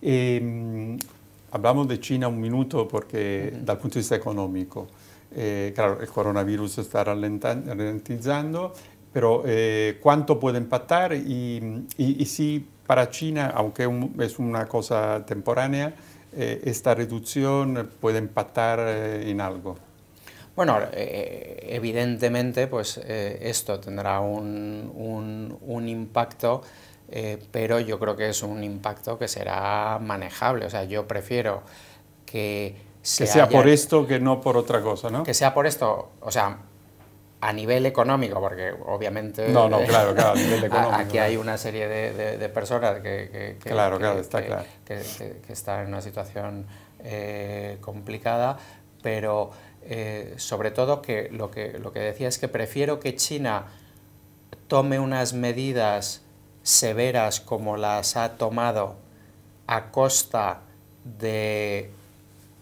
E, ehm, hablamos di Cina un minuto perché uh mhm. -huh. dal punto di vista economico, eh, claro, el coronavirus sta ralentizzando, però eh, può puede E, Y, y, y, si para China, aunque un, es una cosa temporánea, esta eh, riduzione può impactar in algo. Bueno, eh, evidentemente, pues eh, esto tendrá un, un, un impacto Eh, pero yo creo que es un impacto que será manejable. O sea, yo prefiero que... sea... que sea por esto que no por otra cosa, ¿no? Que sea por esto, o sea, a nivel económico, porque obviamente... No, no, claro, claro, a nivel económico. Aquí hay una serie de, personas que, claro, claro, está claro. que, están en una situación eh, complicada, pero eh, sobre todo que lo, que lo que decía es que prefiero que China tome unas medidas severas como las ha tomado a costa de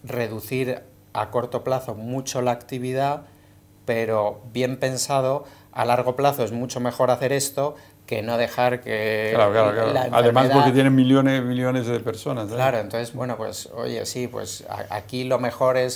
reducir a corto plazo mucho la actividad, pero bien pensado, a largo plazo es mucho mejor hacer esto que no dejar que claro, claro, claro. además porque tienen millones y millones de personas ¿eh? claro entonces bueno pues oye sí pues aquí lo mejor es,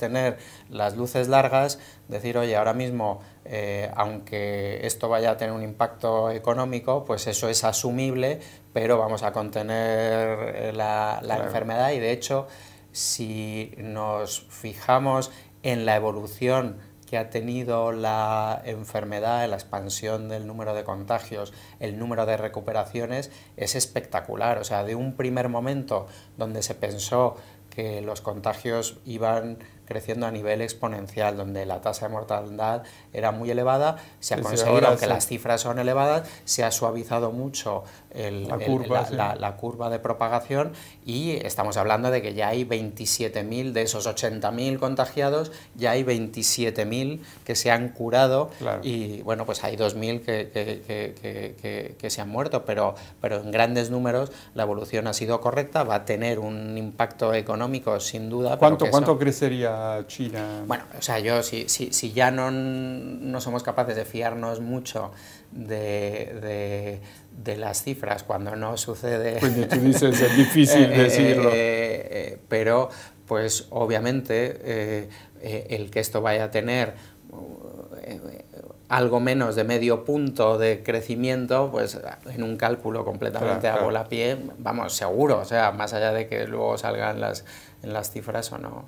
tener las luces largas decir oye ahora mismo eh, aunque esto vaya a tener un impacto económico pues eso es asumible pero vamos a contener eh, la, la enfermedad y de hecho si nos fijamos en la evolución que ha tenido la enfermedad, la expansión del número de contagios, el número de recuperaciones, es espectacular. O sea, de un primer momento donde se pensó que los contagios iban creciendo a nivel exponencial, donde la tasa de mortalidad era muy elevada, se ha conseguido, aunque las cifras son elevadas, se ha suavizado mucho la, curva, de propagación y estamos hablando de que ya hay 27.000, de esos 80.000 contagiados, ya hay 27.000 que se han curado y bueno, pues hay 2.000 que, que, se han muerto, pero, pero en grandes números la evolución ha sido correcta, va a tener un impacto económico sin duda. ¿Cuánto, cuánto crecería? China. Bueno, o sea, yo si, si, si ya no, no somos capaces de fiarnos mucho de, las cifras cuando no sucede. Cuando tú dices, es difícil eh, eh, decirlo. Eh, pero, pues obviamente, el que esto vaya a tener algo menos de medio punto de crecimiento, pues en un cálculo completamente a bola vamos, seguro, o sea, más allá de que luego salgan las, en las cifras o no.